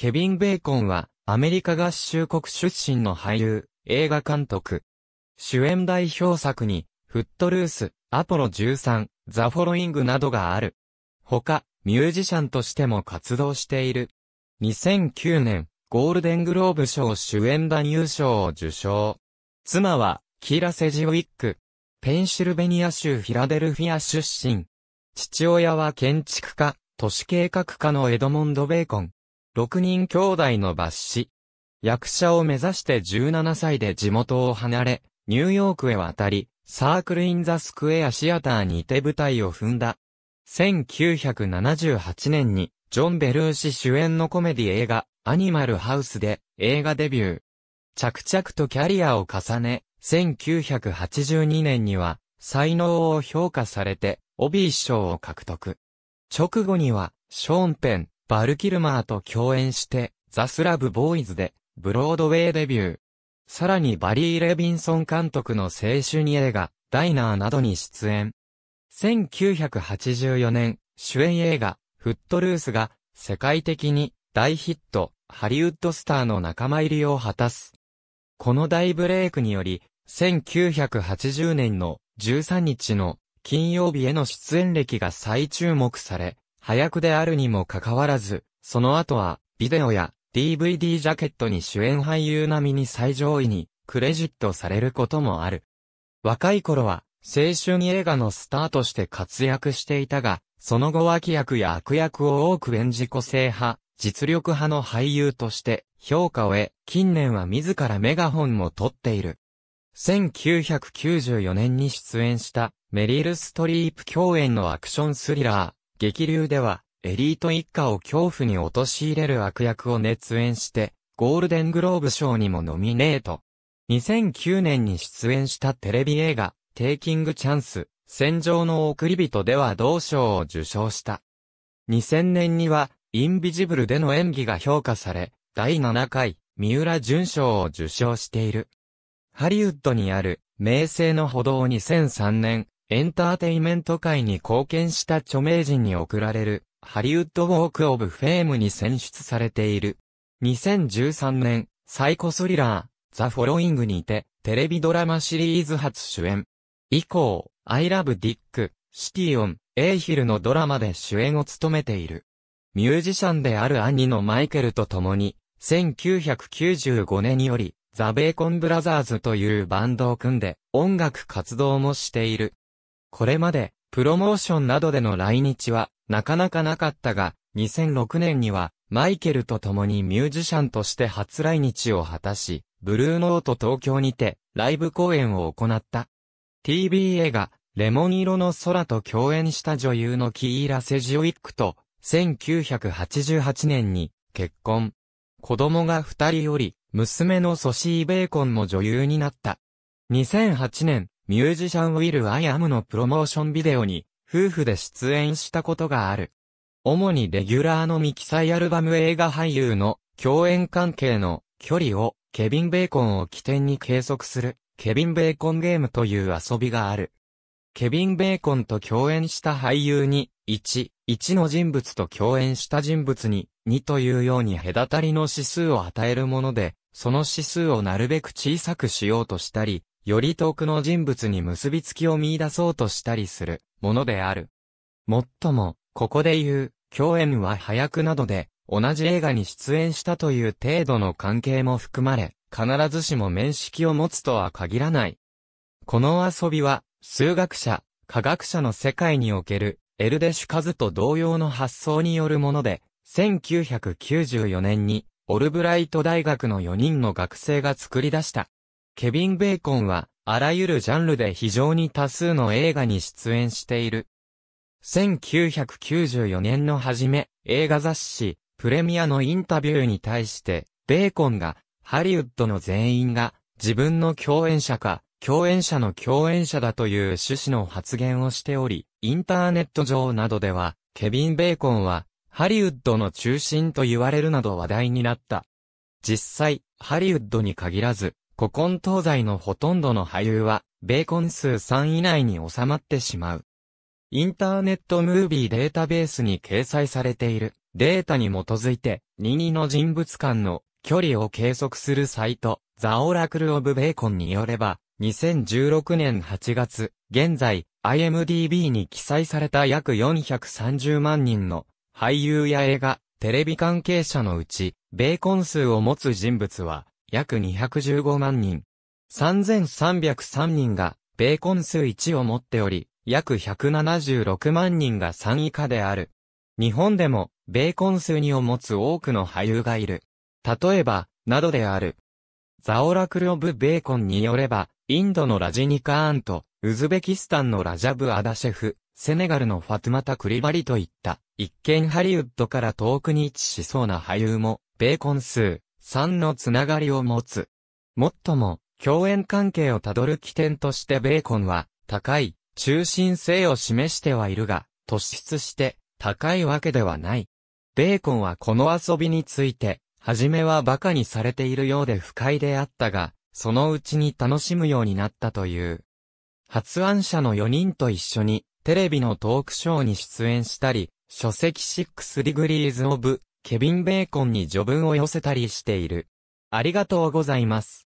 ケビン・ベーコンは、アメリカ合衆国出身の俳優、映画監督。主演代表作に、フットルース、アポロ13、ザ・フォロイングなどがある。他、ミュージシャンとしても活動している。2009年、ゴールデングローブ賞主演男優賞を受賞。妻は、キラ・セジウィック。ペンシルベニア州フィラデルフィア出身。父親は建築家、都市計画家のエドモンド・ベーコン。6人兄弟の抜子。役者を目指して17歳で地元を離れ、ニューヨークへ渡り、サークルインザスクエアシアターにて舞台を踏んだ。1978年に、ジョン・ベルーシ主演のコメディ映画、アニマルハウスで映画デビュー。着々とキャリアを重ね、1982年には、才能を評価されて、オビー賞を獲得。直後には、ショーンペン、バル・キルマーと共演して、ザ・スラブ・ボーイズで、ブロードウェイデビュー。さらにバリー・レビンソン監督の青春映画、ダイナーなどに出演。1984年、主演映画、フットルースが、世界的に大ヒット、ハリウッドスターの仲間入りを果たす。この大ブレイクにより、1980年の13日の金曜日への出演歴が再注目され、早くであるにもかかわらず、その後は、ビデオや DVD ジャケットに主演俳優並みに最上位にクレジットされることもある。若い頃は、青春映画のスターとして活躍していたが、その後脇役や悪役を多く演じ個性派、実力派の俳優として評価を得、近年は自らメガホンも取っている。1994年に出演したメリル・ストリープ共演のアクションスリラー、激流では、エリート一家を恐怖に陥れる悪役を熱演して、ゴールデングローブ賞にもノミネート。2009年に出演したテレビ映画、テイキングチャンス、戦場の送り人では同賞を受賞した。2000年には、インビジブルでの演技が評価され、第7回、三浦淳賞を受賞している。ハリウッドにある、名声の歩道2003年、エンターテイメント界に貢献した著名人に贈られる、ハリウッドウォークオブフェームに選出されている。2013年、サイコスリラー、ザ・フォロイングにて、テレビドラマシリーズ初主演。以降、アイ・ラブ・ディック、シティオン、エイヒルのドラマで主演を務めている。ミュージシャンである兄のマイケルと共に、1995年より、ザ・ベーコンブラザーズというバンドを組んで、音楽活動もしている。これまで、プロモーションなどでの来日は、なかなかなかったが、2006年には、マイケルと共にミュージシャンとして初来日を果たし、ブルーノート東京にて、ライブ公演を行った。TV 映画、レモン色の空と共演した女優のキーラ・セジオイックと、1988年に、結婚。子供が二人より、娘のソシー・ベーコンも女優になった。2008年、ミュージシャンウィル・アイ・アムのプロモーションビデオに、夫婦で出演したことがある。主にレギュラーのミキサイアルバム映画俳優の共演関係の距離をケビン・ベーコンを起点に計測するケビン・ベーコンゲームという遊びがある。ケビン・ベーコンと共演した俳優に1、1の人物と共演した人物に2というように隔たりの指数を与えるもので、その指数をなるべく小さくしようとしたり、より遠くの人物に結びつきを見出そうとしたりするものである。もっとも、ここで言う、共演は早くなどで、同じ映画に出演したという程度の関係も含まれ、必ずしも面識を持つとは限らない。この遊びは、数学者、科学者の世界における、エルデシュカズと同様の発想によるもので、1994年に、オルブライト大学の4人の学生が作り出した、ケビン・ベーコンは、あらゆるジャンルで非常に多数の映画に出演している。1994年の初め、映画雑誌、プレミアのインタビューに対して、ベーコンが、ハリウッドの全員が、自分の共演者か、共演者の共演者だという趣旨の発言をしており、インターネット上などでは、ケビン・ベーコンは、ハリウッドの中心と言われるなど話題になった。実際、ハリウッドに限らず、古今東西のほとんどの俳優は、ベーコン数3以内に収まってしまう。インターネットムービーデータベースに掲載されているデータに基づいて、任意の人物間の距離を計測するサイト、ザオラクルオブベーコンによれば、2016年8月、現在、IMDB に記載された約430万人の俳優や映画、テレビ関係者のうち、ベーコン数を持つ人物は、約215万人。3303人が、ベーコン数1を持っており、約176万人が3以下である。日本でも、ベーコン数2を持つ多くの俳優がいる。例えば、などである。ザオラクロブ・ベーコンによれば、インドのラジニカーンと、ウズベキスタンのラジャブ・アダシェフ、セネガルのファトゥマタ・クリバリといった、一見ハリウッドから遠くに位置しそうな俳優も、ベーコン数、3のつながりを持つ。もっとも、共演関係をたどる起点としてベーコンは、高い、中心性を示してはいるが、突出して、高いわけではない。ベーコンはこの遊びについて、初めは馬鹿にされているようで不快であったが、そのうちに楽しむようになったという。発案者の4人と一緒に、テレビのトークショーに出演したり、書籍6 degrees of ケビン・ベーコンに序文を寄せたりしている。ありがとうございます。